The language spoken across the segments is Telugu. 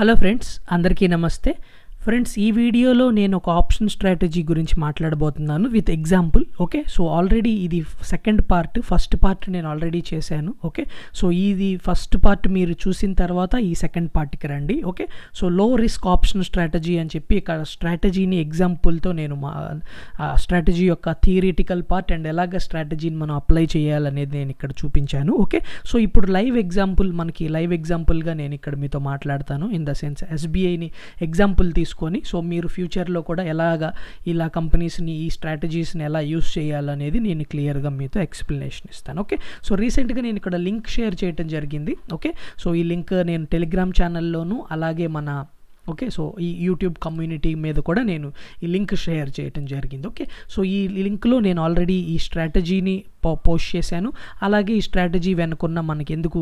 హలో ఫ్రెండ్స్ అందరికీ నమస్తే ఫ్రెండ్స్ ఈ వీడియోలో నేను ఒక ఆప్షన్ స్ట్రాటజీ గురించి మాట్లాడబోతున్నాను with example okay so already ఇది సెకండ్ పార్ట్ ఫస్ట్ పార్ట్ నేను ఆల్రెడీ చేశాను ఓకే సో ఇది ఫస్ట్ పార్ట్ మీరు చూసిన తర్వాత ఈ సెకండ్ పార్ట్కి రండి okay so low risk option strategy అని చెప్పి ఇక్కడ స్ట్రాటజీని ఎగ్జాంపుల్తో నేను మా స్ట్రాటజీ యొక్క థియరిటికల్ పార్ట్ అండ్ ఎలాగ స్ట్రాటజీని మనం అప్లై చేయాలనేది నేను ఇక్కడ చూపించాను ఓకే సో ఇప్పుడు లైవ్ ఎగ్జాంపుల్ మనకి లైవ్ ఎగ్జాంపుల్గా నేను ఇక్కడ మీతో మాట్లాడతాను ఇన్ ద సెన్స్ ఎస్బీఐని ఎగ్జాంపుల్ తీసుకు తీసుకొని సో మీరు ఫ్యూచర్లో కూడా ఎలాగా ఇలా కంపెనీస్ని ఈ స్ట్రాటజీస్ని ఎలా యూస్ చేయాలనేది నేను క్లియర్గా మీతో ఎక్స్ప్లెనేషన్ ఇస్తాను ఓకే సో రీసెంట్గా నేను ఇక్కడ లింక్ షేర్ చేయడం జరిగింది ఓకే సో ఈ లింక్ నేను టెలిగ్రామ్ ఛానల్లోనూ అలాగే మన ఓకే సో ఈ యూట్యూబ్ కమ్యూనిటీ మీద కూడా నేను ఈ లింక్ షేర్ చేయడం జరిగింది ఓకే సో ఈ లింక్లో నేను ఆల్రెడీ ఈ స్ట్రాటజీని పోస్ట్ చేశాను అలాగే ఈ స్ట్రాటజీ వెనుకున్న మనకి ఎందుకు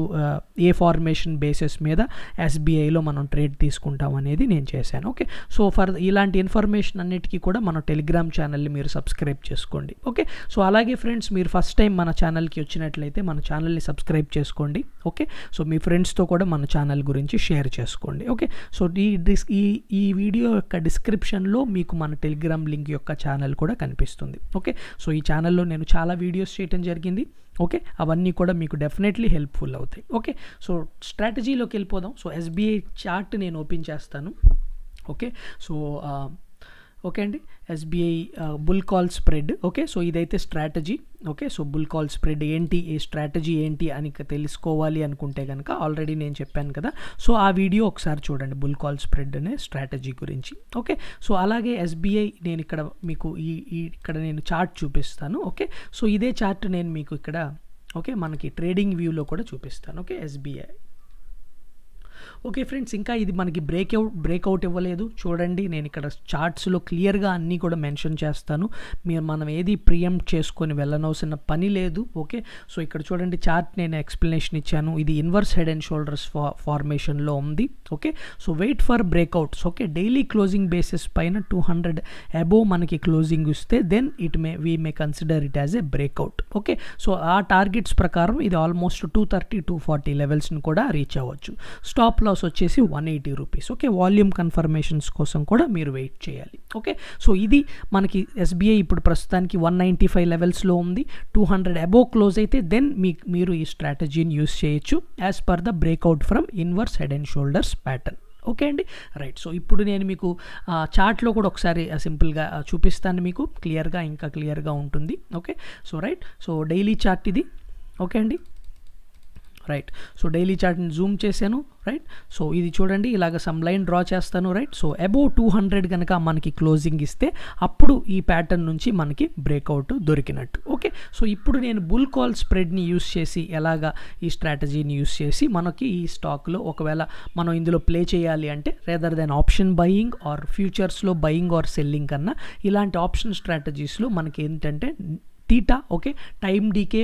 ఏ ఫార్మేషన్ బేసిస్ మీద ఎస్బీఐలో మనం ట్రేడ్ తీసుకుంటాం అనేది నేను చేశాను ఓకే సో ఫర్ ఇలాంటి ఇన్ఫర్మేషన్ అన్నిటికీ కూడా మన టెలిగ్రామ్ ఛానల్ని మీరు సబ్స్క్రైబ్ చేసుకోండి ఓకే సో అలాగే ఫ్రెండ్స్ మీరు ఫస్ట్ టైం మన ఛానల్కి వచ్చినట్లయితే మన ఛానల్ని సబ్స్క్రైబ్ చేసుకోండి ఓకే సో మీ ఫ్రెండ్స్తో కూడా మన ఛానల్ గురించి షేర్ చేసుకోండి ఓకే సో ఈ డిస్ ఈ ఈ వీడియో యొక్క డిస్క్రిప్షన్లో మీకు మన టెలిగ్రామ్ లింక్ యొక్క ఛానల్ కూడా కనిపిస్తుంది ఓకే సో ఈ ఛానల్లో నేను చాలా వీడియోస్ చేయటం జరిగింది ఓకే అవన్నీ కూడా మీకు డెఫినెట్లీ హెల్ప్ఫుల్ అవుతాయి ఓకే సో స్ట్రాటజీలోకి వెళ్ళిపోదాం సో ఎస్బీఐ చార్ట్ నేను ఓపెన్ చేస్తాను ఓకే సో ఓకే అండి SBI bull call spread okay so ఇదైతే strategy okay so bull call spread ఏంటి ఏ స్ట్రాటజీ ఏంటి అని తెలుసుకోవాలి అనుకుంటే కనుక ఆల్రెడీ నేను చెప్పాను కదా సో ఆ వీడియో ఒకసారి చూడండి బుల్ కాల్ స్ప్రెడ్ అనే స్ట్రాటజీ గురించి ఓకే సో అలాగే ఎస్బీఐ నేను ఇక్కడ మీకు ఈ ఇక్కడ నేను చార్ట్ చూపిస్తాను ఓకే సో ఇదే చార్ట్ నేను మీకు ఇక్కడ ఓకే మనకి ట్రేడింగ్ వ్యూలో కూడా చూపిస్తాను ఓకే ఎస్బీఐ ఓకే ఫ్రెండ్స్ ఇంకా ఇది మనకి బ్రేక్అవుట్ బ్రేక్అవుట్ ఇవ్వలేదు చూడండి నేను ఇక్కడ చార్ట్స్లో క్లియర్గా అన్నీ కూడా మెన్షన్ చేస్తాను మీరు మనం ఏది ప్రియం చేసుకొని వెళ్ళనవసిన పని లేదు ఓకే సో ఇక్కడ చూడండి చార్ట్ నేను ఎక్స్ప్లెనేషన్ ఇచ్చాను ఇది ఇన్వర్స్ హెడ్ అండ్ షోల్డర్స్ ఫా ఫార్మేషన్లో ఉంది okay so wait for breakouts okay daily closing basis పైన టూ హండ్రెడ్ అబోవ్ మనకి క్లోజింగ్ ఇస్తే then it may we may consider it as a breakout okay so ఆ టార్గెట్స్ ప్రకారం ఇది almost two thirty two forty లెవెల్స్ని కూడా రీచ్ అవ్వచ్చు స్టాప్ స్టాప్ లాస్ వచ్చేసి one eighty rupees okay volume confirmations కోసం కూడా మీరు వెయిట్ చేయాలి ఓకే సో ఇది మనకి ఎస్బీఐ ఇప్పుడు ప్రస్తుతానికి వన్ నైంటీ ఫైవ్ లెవెల్స్లో ఉంది టూ హండ్రెడ్ అబోవ్ క్లోజ్ అయితే దెన్ మీ మీరు ఈ స్ట్రాటజీని యూస్ చేయొచ్చు as per the breakout from inverse head and shoulders pattern okay అండి రైట్ సో ఇప్పుడు నేను మీకు చార్ట్లో కూడా ఒకసారి సింపుల్గా చూపిస్తాను మీకు క్లియర్గా ఇంకా క్లియర్గా ఉంటుంది okay so right so daily chart ఇది ఓకే అండి రైట్ సో డైలీ చార్ట్ని జూమ్ చేశాను రైట్ సో ఇది చూడండి ఇలాగ సమ్ లైన్ డ్రా చేస్తాను right so above two hundred కనుక మనకి క్లోజింగ్ ఇస్తే అప్పుడు ఈ ప్యాటర్న్ నుంచి మనకి బ్రేక్అవుట్ దొరికినట్టు ఓకే సో ఇప్పుడు నేను బుల్ కాల్ స్ప్రెడ్ని యూస్ చేసి ఎలాగా ఈ స్ట్రాటజీని యూస్ చేసి మనకి ఈ స్టాక్లో ఒకవేళ మనం ఇందులో ప్లే చేయాలి అంటే rather than option buying or ఫ్యూచర్స్లో బయింగ్ ఆర్ సెల్లింగ్ కన్నా ఇలాంటి ఆప్షన్ స్ట్రాటజీస్లో మనకి ఏంటంటే తీటా ఓకే టైం డీకే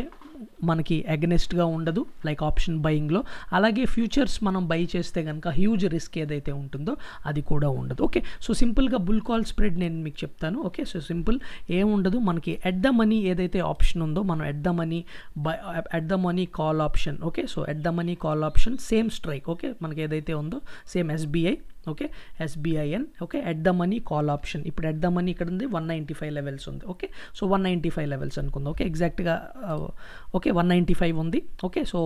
మనకి అగెనిస్ట్గా ఉండదు లైక్ ఆప్షన్ బయింగ్లో అలాగే ఫ్యూచర్స్ మనం బై చేస్తే కనుక హ్యూజ్ రిస్క్ ఏదైతే ఉంటుందో అది కూడా ఉండదు ఓకే సో సింపుల్గా బుల్ కాల్ స్ప్రెడ్ నేను మీకు చెప్తాను ఓకే సో సింపుల్ ఏముండదు మనకి ఎట్ ద మనీ ఏదైతే ఆప్షన్ ఉందో మనం at the money buy at the money call option okay so at the money call option same strike okay మనకి ఏదైతే ఉందో same SBI okay SBIN okay at the money call option ఇప్పుడు ఎట్ ద మనీ ఇక్కడ ఉంది వన్ నైంటీ ఫైవ్ లెవెల్స్ ఉంది okay so one ninety five levels అనుకుందాం ఓకే ఎగ్జాక్ట్గా uh, okay one ninety five ఉంది ఓకే సో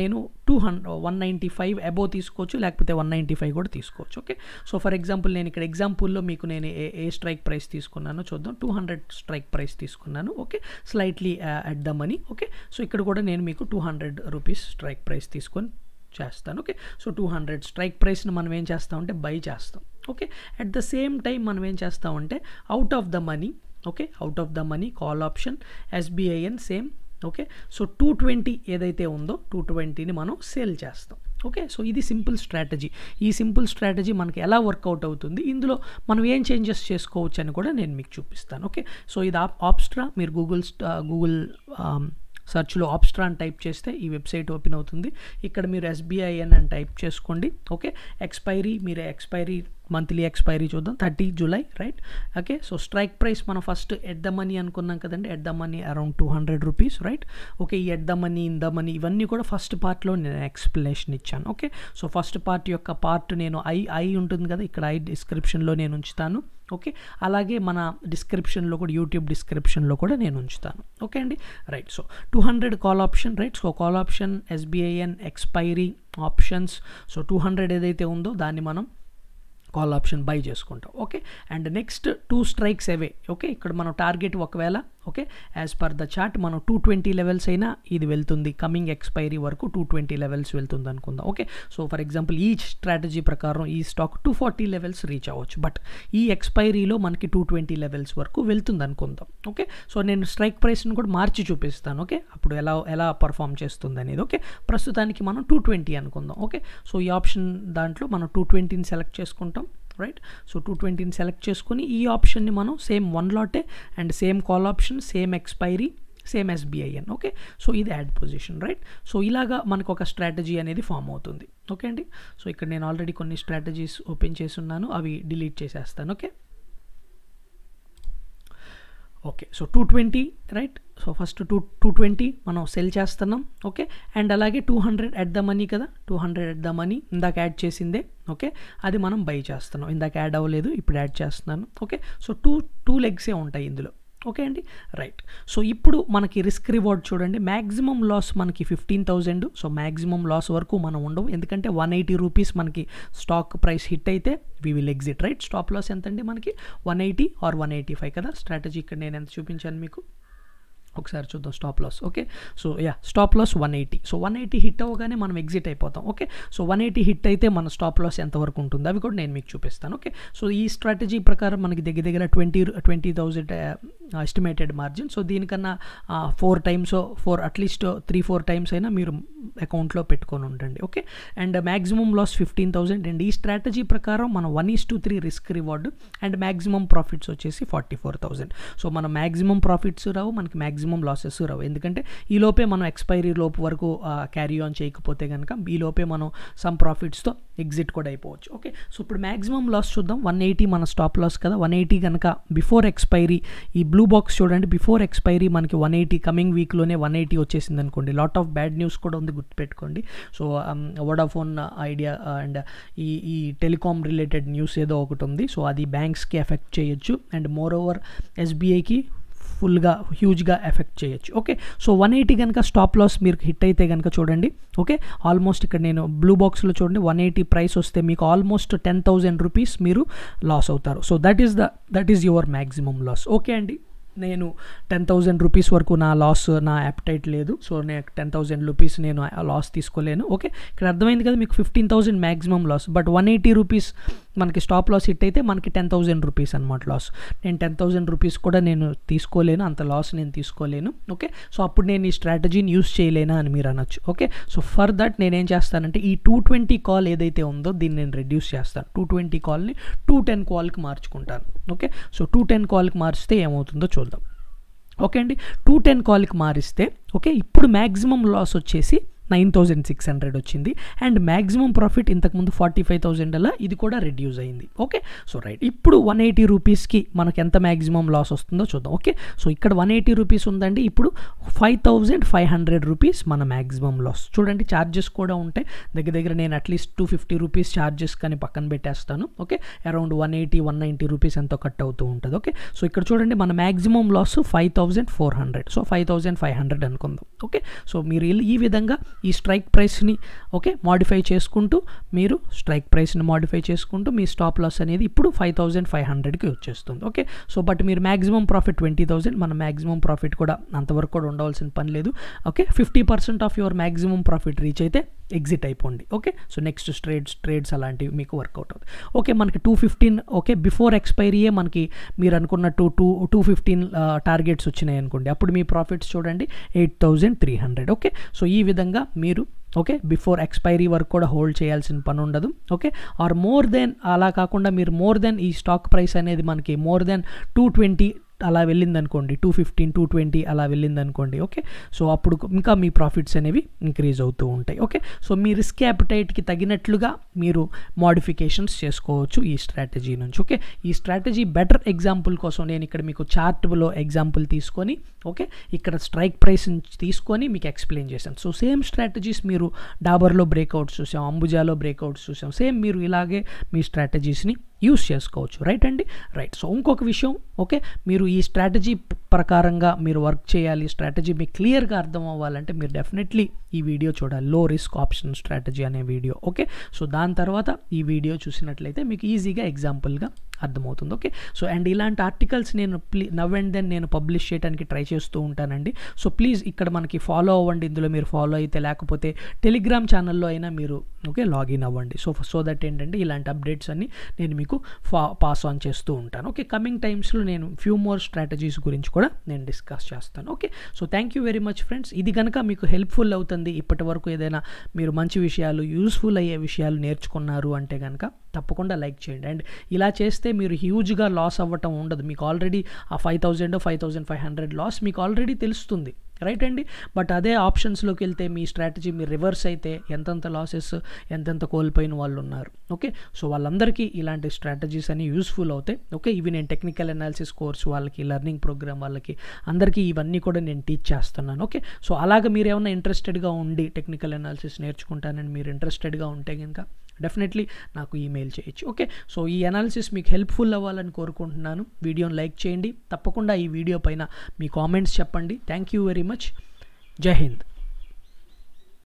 నేను two hundred one ninety five above తీసుకోవచ్చు లేకపోతే వన్ నైంటీ ఫైవ్ కూడా తీసుకోవచ్చు ఓకే సో ఫర్ ఎగ్జాంపుల్ నేను ఇక్కడ ఎగ్జాంపుల్లో మీకు నేను ఏ ఏ స్ట్రైక్ ప్రైస్ తీసుకున్నానో చూద్దాం టూ హండ్రెడ్ స్ట్రైక్ ప్రైస్ తీసుకున్నాను okay slightly at the money okay so ఇక్కడ కూడా నేను మీకు two hundred rupees strike price తీసుకొని చేస్తాను okay so two hundred strike ప్రైస్ని మనం ఏం చేస్తామంటే బై చేస్తాం okay at the same time మనం ఏం చేస్తామంటే out of the money okay out of the money call option SBIN same okay so two twenty ఏదైతే ఉందో టూ ట్వంటీని మనం సేల్ చేస్తాం ఓకే సో ఇది సింపుల్ స్ట్రాటజీ ఈ సింపుల్ స్ట్రాటజీ మనకి ఎలా వర్కౌట్ అవుతుంది ఇందులో మనం ఏం చేంజెస్ చేసుకోవచ్చు అని కూడా నేను మీకు చూపిస్తాను ఓకే సో ఇది ఆప్స్ట్రా మీరు గూగుల్ గూగుల్ సర్చ్లో ఆప్స్ట్రాన్ టైప్ చేస్తే ఈ వెబ్సైట్ ఓపెన్ అవుతుంది ఇక్కడ మీరు ఎస్బీఐఎన్ అని టైప్ చేసుకోండి ఓకే ఎక్స్పైరీ మీరు ఎక్స్పైరీ మంత్లీ ఎక్స్పైరీ చూద్దాం thirty July right okay so strike price మనం ఫస్ట్ ఎట్ ద మనీ అనుకున్నాం కదండి at the money around two hundred rupees right okay ఈ at the money in the money ఇవన్నీ కూడా ఫస్ట్ పార్ట్లో నేను ఎక్స్ప్లెనేషన్ ఇచ్చాను ఓకే సో ఫస్ట్ పార్ట్ యొక్క పార్ట్ నేను ఐ ఐ ఉంటుంది కదా ఇక్కడ ఐ డిస్క్రిప్షన్లో నేను ఉంచుతాను ఓకే అలాగే మన డిస్క్రిప్షన్లో కూడా యూట్యూబ్ డిస్క్రిప్షన్లో కూడా నేను ఉంచుతాను ఓకే అండి right so two hundred call option right so call option SBIN expiry options so two hundred ఏదైతే ఉందో దాన్ని మనం కాల్ ఆప్షన్ బై చేసుకుంటాం okay and next two strikes away okay ఇక్కడ మనం టార్గెట్ ఒకవేళ okay as per the chart మనం టూ ట్వంటీ లెవెల్స్ అయినా ఇది వెళ్తుంది కమింగ్ ఎక్స్పైరీ వరకు టూ ట్వంటీ లెవెల్స్ వెళ్తుంది అనుకుందాం ఓకే సో ఫర్ ఎగ్జాంపుల్ ఈ స్ట్రాటజీ ప్రకారం ఈ stock two forty levels reach అవ్వచ్చు బట్ ఈ ఎక్స్పైరీలో మనకి టూ ట్వంటీ లెవెల్స్ వరకు వెళ్తుంది అనుకుందాం ఓకే సో నేను స్ట్రైక్ ప్రైస్ని కూడా మార్చి చూపిస్తాను ఓకే అప్పుడు ఎలా ఎలా పర్ఫామ్ చేస్తుంది అనేది ఓకే ప్రస్తుతానికి మనం టూ ట్వంటీ అనుకుందాం ఓకే సో ఈ ఆప్షన్ దాంట్లో మనం టూ ట్వంటీని సెలెక్ట్ చేసుకుంటాం రైట్ సో టూ ట్వంటీని సెలెక్ట్ చేసుకొని ఈ ఆప్షన్ని మనం సేమ్ వన్ లాటే and same call option same expiry same SBIN okay so ఇది యాడ్ పొజిషన్ రైట్ సో ఇలాగా మనకు ఒక స్ట్రాటజీ అనేది ఫామ్ అవుతుంది ఓకే అండి సో ఇక్కడ నేను ఆల్రెడీ కొన్ని స్ట్రాటజీస్ ఓపెన్ చేస్తున్నాను అవి డిలీట్ చేసేస్తాను okay okay so two twenty right so first two two twenty మనం సెల్ చేస్తున్నాం ఓకే అండ్ అలాగే two hundred at the money కదా two hundred at the money ఇందాక యాడ్ చేసిందే ఓకే అది మనం బై చేస్తున్నాం ఇందాక యాడ్ అవ్వలేదు ఇప్పుడు యాడ్ చేస్తున్నాను ఓకే సో టూ టూ లెగ్సే ఉంటాయి ఇందులో ఓకే అండి రైట్ సో ఇప్పుడు మనకి రిస్క్ రివార్డ్ చూడండి మ్యాక్సిమం లాస్ మనకి fifteen thousand so maximum loss వరకు మనం ఉండవు ఎందుకంటే వన్ ఎయిటీ రూపీస్ మనకి స్టాక్ ప్రైస్ హిట్ అయితే we will exit right stop loss ఎంత అండి మనకి one eighty or one eighty five కదా స్ట్రాటజీ ఇక్కడ నేను ఎంత చూపించాను మీకు ఒకసారి చూద్దాం stop loss okay so yeah stop loss one eighty so one eighty hit అవ్వగానే మనం ఎగ్జిట్ అయిపోతాం okay so one eighty hit అయితే మన స్టాప్ లాస్ ఎంతవరకు ఉంటుంది అవి కూడా నేను మీకు చూపిస్తాను ఓకే సో ఈ స్ట్రాటజీ ప్రకారం మనకి దగ్గర దగ్గర twenty twenty thousand estimated margin so దీనికన్నా four times four at least three four times అయినా మీరు అకౌంట్లో పెట్టుకొని ఉండండి okay and maximum loss fifteen thousand and ఈ స్ట్రాటజీ ప్రకారం మనం one is two three risk reward and maximum profits వచ్చేసి ఫార్టీ ఫోర్ థౌసండ్ సో మనం మ్యాక్సిమం ప్రాఫిట్స్ రావు మనకి మ్యాక్సిమం లాసెస్ రావు ఎందుకంటే ఈ లోపే మనం ఎక్స్పైరీ లోపు వరకు క్యారీ ఆన్ చేయకపోతే కనుక ఈ లోపే మనం సమ్ ప్రాఫిట్స్తో ఎగ్జిట్ కూడా అయిపోవచ్చు ఓకే సో ఇప్పుడు మ్యాక్సిమం లాస్ చూద్దాం వన్ ఎయిటీ మన స్టాప్ లాస్ కదా వన్ ఎయిటీ కనుక బిఫోర్ ఎక్స్పైరీ ఈ బ్లూ బ్లూ బాక్స్ చూడండి బిఫోర్ ఎక్స్పైరీ మనకి వన్ ఎయిటీ కమింగ్ వీక్లోనే వన్ ఎయిటీ వచ్చేసింది అనుకోండి లాట్ ఆఫ్ బ్యాడ్ న్యూస్ కూడా ఉంది గుర్తుపెట్టుకోండి సో వడాఫోన్ ఐడియా అండ్ ఈ ఈ టెలికామ్ రిలేటెడ్ న్యూస్ ఏదో ఒకటి ఉంది సో అది బ్యాంక్స్కి ఎఫెక్ట్ చేయొచ్చు అండ్ మోర్ ఓవర్ ఎస్బీఐకి ఫుల్గా హ్యూజ్గా ఎఫెక్ట్ చేయొచ్చు ఓకే సో వన్ ఎయిటీ కనుక స్టాప్ లాస్ మీరు హిట్ అయితే కనుక చూడండి ఓకే ఆల్మోస్ట్ ఇక్కడ నేను బ్లూ బాక్స్లో చూడండి వన్ ఎయిటీ ప్రైస్ వస్తే మీకు ఆల్మోస్ట్ టెన్ థౌజండ్ రూపీస్ మీరు లాస్ అవుతారు so that is the that is your maximum loss okay అండి నేను టెన్ థౌజండ్ రూపీస్ వరకు నా లాస్ నా యాప్టైట్ లేదు సో నేను టెన్ థౌజండ్ రూపీస్ నేను లాస్ తీసుకోలేను ఓకే ఇక్కడ అర్థమైంది కదా మీకు fifteen thousand maximum loss but one eighty rupees మనకి స్టాప్ లాస్ హిట్ అయితే మనకి టెన్ థౌజండ్ రూపీస్ అనమాట లాస్ నేను టెన్ థౌజండ్ రూపీస్ కూడా నేను తీసుకోలేను అంత లాస్ నేను తీసుకోలేను ఓకే సో అప్పుడు నేను ఈ స్ట్రాటజీని యూస్ చేయలేనా అని మీరు అనొచ్చు ఓకే సో ఫర్ దట్ నేనేం చేస్తానంటే ఈ టూ ట్వంటీ కాల్ ఏదైతే ఉందో దీన్ని నేను రెడ్యూస్ చేస్తాను టూ ట్వంటీ కాల్ని టూ టెన్ కాల్కి మార్చుకుంటాను ఓకే సో టూ టెన్ కాల్కి మార్చితే ఏమవుతుందో చూద్దాం ఓకే అండి టూ టెన్ కాల్కి మారిస్తే ఓకే ఇప్పుడు మ్యాక్సిమం లాస్ వచ్చేసి నైన్ థౌజండ్ సిక్స్ హండ్రెడ్ వచ్చింది అండ్ మ్యాక్సిమం ప్రాఫిట్ ఇంతకుముందు ఫార్టీ ఫైవ్ థౌజండ్ అలా ఇది కూడా రిడ్యూస్ అయింది ఓకే సో రైట్ ఇప్పుడు వన్ ఎయిటీ రూపీస్కి మనకు ఎంత మ్యాక్సిమం లాస్ వస్తుందో చూద్దాం ఓకే సో ఇక్కడ వన్ ఎయిటీ రూపీస్ ఉందండి ఇప్పుడు five thousand five hundred rupees మన మ్యాక్సిమం లాస్ చూడండి ఛార్జెస్ కూడా ఉంటాయి దగ్గర దగ్గర నేను at least two fifty rupees charges కానీ పక్కన పెట్టేస్తాను okay around one eighty one ninety rupees ఎంతో కట్ అవుతూ ఉంటుంది ఓకే సో ఇక్కడ చూడండి మన maximum loss five thousand four hundred so five thousand five hundred అనుకుందాం ఓకే సో మీరు ఈ విధంగా ఈ స్ట్రైక్ ప్రైస్ని ఓకే మాడిఫై చేసుకుంటూ మీరు స్ట్రైక్ ప్రైస్ని మాడిఫై చేసుకుంటూ మీ స్టాప్ లాస్ అనేది ఇప్పుడు ఫైవ్ థౌజండ్ ఫైవ్ హండ్రెడ్కి వచ్చేస్తుంది ఓకే సో బట్ మీరు మ్యాక్సిమం ప్రాఫిట్ ట్వంటీ థౌజండ్ మన మ్యాక్సిమం ప్రాఫిట్ కూడా అంతవరకు కూడా ఉండవలసిన పని లేదు okay fifty percent of your maximum profit reach అయితే ఎగ్జిట్ అయిపోండి ఓకే సో నెక్స్ట్ స్ట్రేడ్స్ ట్రేడ్స్ అలాంటివి మీకు వర్కౌట్ అవుతుంది ఓకే మనకి టూ ఫిఫ్టీన్ ఓకే బిఫోర్ ఎక్స్పైరీయే మనకి మీరు అనుకున్నట్టు టూ టూ ఫిఫ్టీన్ టార్గెట్స్ వచ్చినాయి అనుకోండి అప్పుడు మీ ప్రాఫిట్స్ చూడండి eight thousand three hundred okay so ఈ విధంగా మీరు ఓకే బిఫోర్ ఎక్స్పైరీ వరకు కూడా హోల్డ్ చేయాల్సిన పని ఉండదు ఓకే ఆర్ మోర్ దెన్ అలా కాకుండా మీరు మోర్ దెన్ ఈ స్టాక్ ప్రైస్ అనేది మనకి మోర్ దెన్ టూ ట్వంటీ అలా వెళ్ళింది అనుకోండి టూ ఫిఫ్టీన్ టూ ట్వంటీ అలా వెళ్ళింది అనుకోండి ఓకే సో అప్పుడు ఇంకా మీ ప్రాఫిట్స్ అనేవి ఇంక్రీజ్ అవుతూ ఉంటాయి ఓకే సో మీ రిస్క్ యాపిటైట్కి తగినట్లుగా మీరు మోడిఫికేషన్స్ చేసుకోవచ్చు ఈ స్ట్రాటజీ నుంచి ఓకే ఈ స్ట్రాటజీ బెటర్ ఎగ్జాంపుల్ కోసం నేను ఇక్కడ మీకు చార్ట్లో ఎగ్జాంపుల్ తీసుకొని ఓకే ఇక్కడ స్ట్రైక్ ప్రైస్ తీసుకొని మీకు ఎక్స్ప్లెయిన్ చేశాను సో సేమ్ స్ట్రాటజీస్ మీరు డాబర్లో బ్రేక్అవుట్స్ చూసాం అంబుజాలో బ్రేక్అవుట్స్ చూసాం సేమ్ మీరు ఇలాగే మీ స్ట్రాటజీస్ని యూస్ చేసుకోవచ్చు రైట్ అండి రైట్ సో ఇంకొక విషయం ఓకే మీరు ఈ స్ట్రాటజీ ప్రకారంగా మీరు వర్క్ చేయాలి స్ట్రాటజీ మీకు క్లియర్గా అర్థం అవ్వాలంటే మీరు డెఫినెట్లీ ఈ వీడియో చూడాలి లో రిస్క్ ఆప్షన్ స్ట్రాటజీ అనే వీడియో ఓకే సో దాని తర్వాత ఈ వీడియో చూసినట్లయితే మీకు ఈజీగా ఎగ్జాంపుల్గా అర్థమవుతుంది ఓకే సో అండ్ ఇలాంటి ఆర్టికల్స్ నేను ప్లీ నవ్ అండ్ దెన్ నేను పబ్లిష్ చేయడానికి ట్రై చేస్తూ ఉంటానండి సో ప్లీజ్ ఇక్కడ మనకి ఫాలో అవ్వండి ఇందులో మీరు ఫాలో అయితే లేకపోతే టెలిగ్రామ్ ఛానల్లో అయినా మీరు ఓకే లాగిన్ అవ్వండి సో సో దట్ ఏంటంటే ఇలాంటి అప్డేట్స్ అన్ని నేను మీకు ఫా పాస్ ఆన్ చేస్తూ ఉంటాను ఓకే కమింగ్ టైమ్స్లో నేను ఫ్యూ మోర్ స్ట్రాటజీస్ గురించి కూడా నేను డిస్కస్ చేస్తాను okay so thank you very much friends ఇది కనుక మీకు హెల్ప్ఫుల్ అవుతుంది ఉంటుంది ఇప్పటి వరకు ఏదైనా మీరు మంచి విషయాలు యూస్ఫుల్ అయ్యే విషయాలు నేర్చుకున్నారు అంటే కనుక తప్పకుండా లైక్ చేయండి అండ్ ఇలా చేస్తే మీరు హ్యూజ్గా లాస్ అవ్వటం ఉండదు మీకు ఆల్రెడీ ఆ five thousand five thousand five hundred loss మీకు ఆల్రెడీ తెలుస్తుంది రైట్ అండి బట్ అదే ఆప్షన్స్లోకి వెళ్తే మీ స్ట్రాటజీ మీరు రివర్స్ అయితే ఎంతెంత లాసెస్ ఎంతెంత కోల్పోయిన వాళ్ళు ఉన్నారు ఓకే సో వాళ్ళందరికీ ఇలాంటి స్ట్రాటజీస్ అన్ని యూస్ఫుల్ అవుతాయి ఓకే ఇవి నేను టెక్నికల్ అనాలిసిస్ కోర్స్ వాళ్ళకి లెర్నింగ్ ప్రోగ్రామ్ వాళ్ళకి అందరికీ ఇవన్నీ కూడా నేను టీచ్ చేస్తున్నాను ఓకే సో అలాగ మీరు ఏమైనా ఇంట్రెస్టెడ్గా ఉండి టెక్నికల్ అనాలిసిస్ నేర్చుకుంటానని మీరు ఇంట్రెస్టెడ్గా ఉంటే కనుక డెఫినెట్లీ నాకు ఈమెయిల్ చేయొచ్చు ఓకే సో ఈ అనాలిసిస్ మీకు హెల్ప్ఫుల్ అవ్వాలని కోరుకుంటున్నాను వీడియోని లైక్ చేయండి తప్పకుండా ఈ వీడియో పైన మీ కామెంట్స్ చెప్పండి థ్యాంక్ యూ వెరీ మచ్ జై హింద్